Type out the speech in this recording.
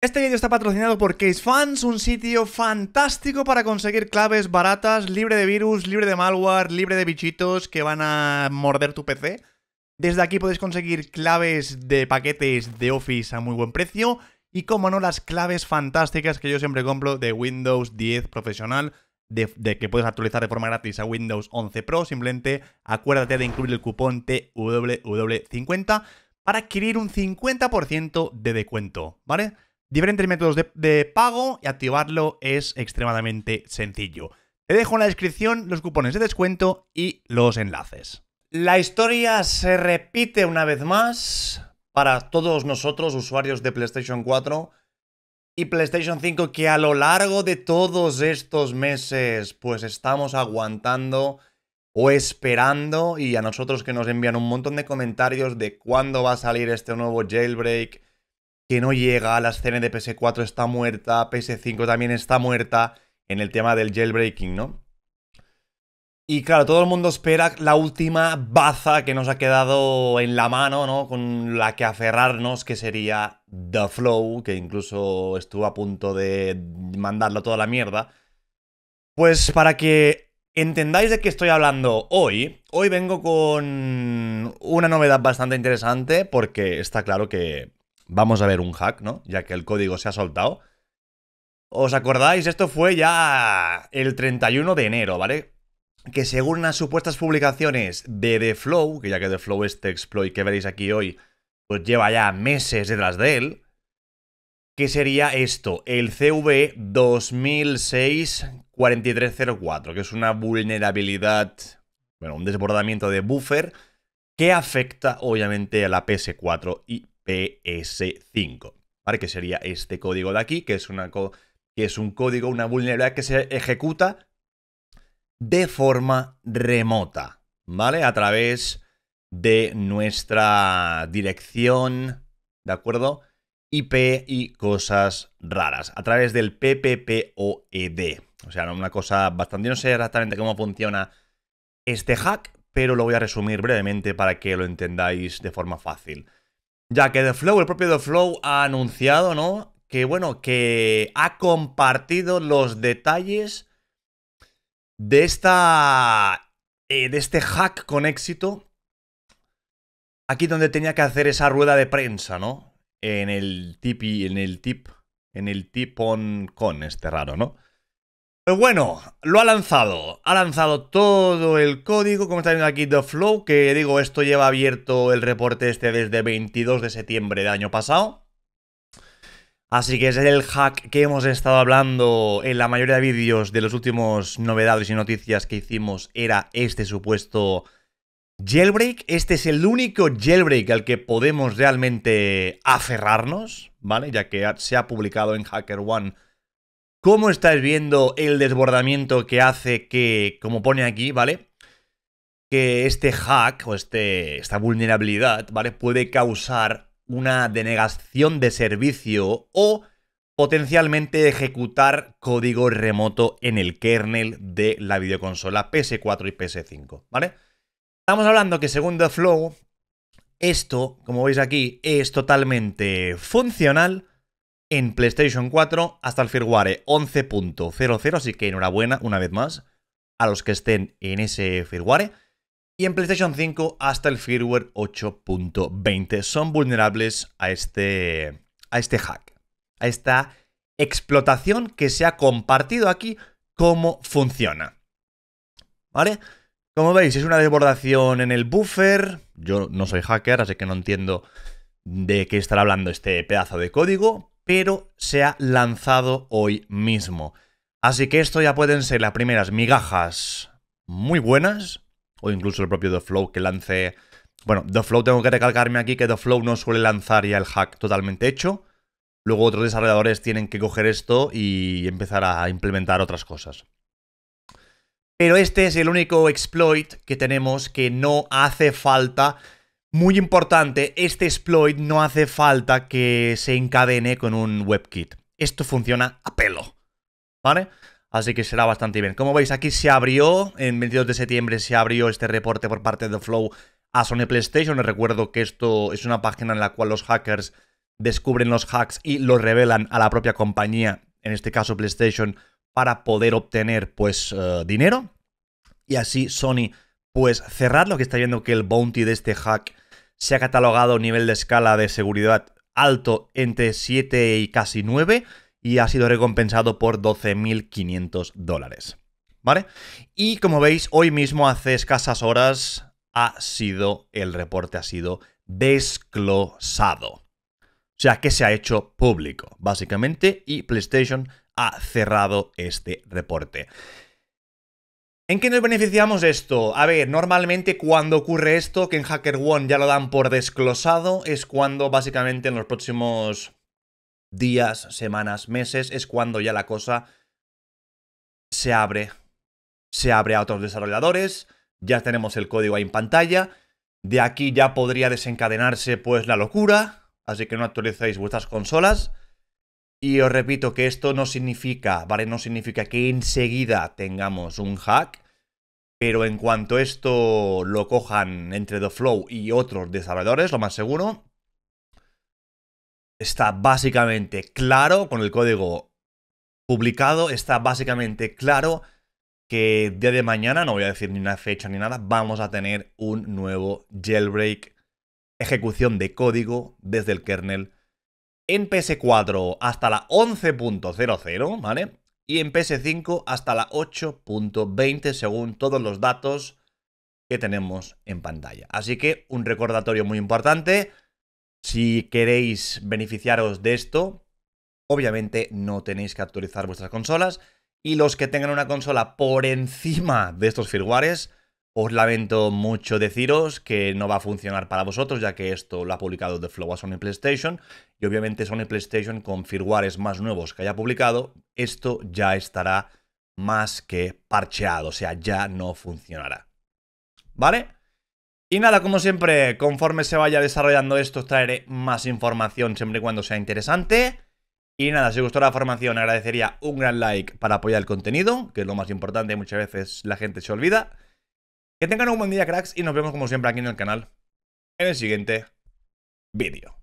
Este vídeo está patrocinado por CaseFans, un sitio fantástico para conseguir claves baratas, libre de virus, libre de malware, libre de bichitos que van a morder tu PC. Desde aquí podéis conseguir claves de paquetes de Office a muy buen precio y, como no, las claves fantásticas que yo siempre compro de Windows 10 profesional, de, que puedes actualizar de forma gratis a Windows 11 Pro. Simplemente acuérdate de incluir el cupón TWW50 para adquirir un 50% de descuento, ¿vale? diferentes métodos de, pago y activarlo es extremadamente sencillo. Te dejo en la descripción los cupones de descuento y los enlaces. La historia se repite una vez más para todos nosotros, usuarios de PlayStation 4 y PlayStation 5, que a lo largo de todos estos meses, pues estamos aguantando o esperando, y a nosotros que nos envían un montón de comentarios de cuándo va a salir este nuevo jailbreak, que no llega, la escena de PS4 está muerta, PS5 también está muerta en el tema del jailbreaking, ¿no? Y claro, todo el mundo espera la última baza que nos ha quedado en la mano, ¿no? Con la que aferrarnos, que sería The Flow, que incluso estuvo a punto de mandarlo toda la mierda. Pues para que entendáis de qué estoy hablando hoy, hoy vengo con una novedad bastante interesante, porque está claro que vamos a ver un hack, ¿no? Ya que el código se ha soltado. ¿Os acordáis? Esto fue ya el 31 de enero, ¿vale? Que según las supuestas publicaciones de The Flow, que ya que The Flow este exploit que veréis aquí hoy, pues lleva ya meses detrás de él, ¿qué sería esto, el CV 2006-4304, que es una vulnerabilidad, bueno, un desbordamiento de buffer que afecta obviamente a la PS4 y PS5, ¿vale? Que sería este código de aquí, que es, una que es un código, una vulnerabilidad que se ejecuta de forma remota, ¿vale? A través de nuestra dirección, ¿de acuerdo? IP y cosas raras, a través del PPPoED. O sea, una cosa bastante... no sé exactamente cómo funciona este hack, pero lo voy a resumir brevemente para que lo entendáis de forma fácil. Ya que The Flow, el propio The Flow ha anunciado, ¿no? Que bueno, que ha compartido los detalles de esta. Eh, de este hack con éxito. Aquí donde tenía que hacer esa rueda de prensa, ¿no? En el tip en el tip. En el tip on con, este raro, ¿no? Pues bueno, lo ha lanzado. Ha lanzado todo el código, como está viendo aquí The Flow, que digo, esto lleva abierto el reporte este desde 22 de septiembre de año pasado. Así que es el hack que hemos estado hablando en la mayoría de vídeos de los últimos novedades y noticias que hicimos era este supuesto jailbreak. Este es el único jailbreak al que podemos realmente aferrarnos, ¿vale? Ya que se ha publicado en Hacker One ¿Cómo estáis viendo el desbordamiento que hace que, como pone aquí, ¿vale? Que este hack o este, esta vulnerabilidad, ¿vale? Puede causar una denegación de servicio o potencialmente ejecutar código remoto en el kernel de la videoconsola PS4 y PS5, ¿vale? Estamos hablando que según The Flow, esto, como veis aquí, es totalmente funcional en PlayStation 4 hasta el firmware 11.00, así que enhorabuena una vez más a los que estén en ese firmware. Y en PlayStation 5 hasta el firmware 8.20 son vulnerables a este, a este hack, a esta explotación que se ha compartido aquí cómo funciona. ¿Vale? Como veis, es una desbordación en el buffer. Yo no soy hacker, así que no entiendo de qué estará hablando este pedazo de código, pero se ha lanzado hoy mismo. Así que esto ya pueden ser las primeras migajas muy buenas, o incluso el propio The Flow que lance... Bueno, The Flow tengo que recalcarme aquí que The Flow no suele lanzar ya el hack totalmente hecho. Luego otros desarrolladores tienen que coger esto y empezar a implementar otras cosas. Pero este es el único exploit que tenemos que no hace falta muy importante, este exploit no hace falta que se encadene con un WebKit. Esto funciona a pelo, ¿vale? Así que será bastante bien. Como veis, aquí se abrió, en 22 de septiembre se abrió este reporte por parte de Flow a Sony PlayStation. recuerdo que esto es una página en la cual los hackers descubren los hacks y los revelan a la propia compañía, en este caso PlayStation, para poder obtener pues eh, dinero. Y así Sony pues lo que está viendo que el bounty de este hack se ha catalogado a nivel de escala de seguridad alto entre 7 y casi 9 y ha sido recompensado por 12.500 dólares. ¿Vale? Y como veis, hoy mismo, hace escasas horas, ha sido, el reporte ha sido desclosado. O sea, que se ha hecho público, básicamente, y PlayStation ha cerrado este reporte. ¿En qué nos beneficiamos esto? A ver, normalmente cuando ocurre esto, que en Hacker One ya lo dan por desglosado, es cuando básicamente en los próximos días, semanas, meses, es cuando ya la cosa se abre. Se abre a otros desarrolladores, ya tenemos el código ahí en pantalla, de aquí ya podría desencadenarse pues la locura, así que no actualicéis vuestras consolas. Y os repito que esto no significa, ¿vale? No significa que enseguida tengamos un hack, pero en cuanto esto lo cojan entre The Flow y otros desarrolladores, lo más seguro, está básicamente claro con el código publicado, está básicamente claro que día de mañana, no voy a decir ni una fecha ni nada, vamos a tener un nuevo jailbreak, ejecución de código desde el kernel en PS4 hasta la 11.00, ¿vale? Y en PS5 hasta la 8.20 según todos los datos que tenemos en pantalla. Así que un recordatorio muy importante. Si queréis beneficiaros de esto, obviamente no tenéis que actualizar vuestras consolas. Y los que tengan una consola por encima de estos firmwares, os lamento mucho deciros que no va a funcionar para vosotros, ya que esto lo ha publicado The Flow a Sony PlayStation. Y obviamente Sony PlayStation, con firmwares más nuevos que haya publicado, esto ya estará más que parcheado, o sea, ya no funcionará. ¿Vale? Y nada, como siempre, conforme se vaya desarrollando esto, os traeré más información siempre y cuando sea interesante. Y nada, si os gustó la formación, agradecería un gran like para apoyar el contenido, que es lo más importante, muchas veces la gente se olvida. Que tengan un buen día, cracks, y nos vemos como siempre aquí en el canal en el siguiente vídeo.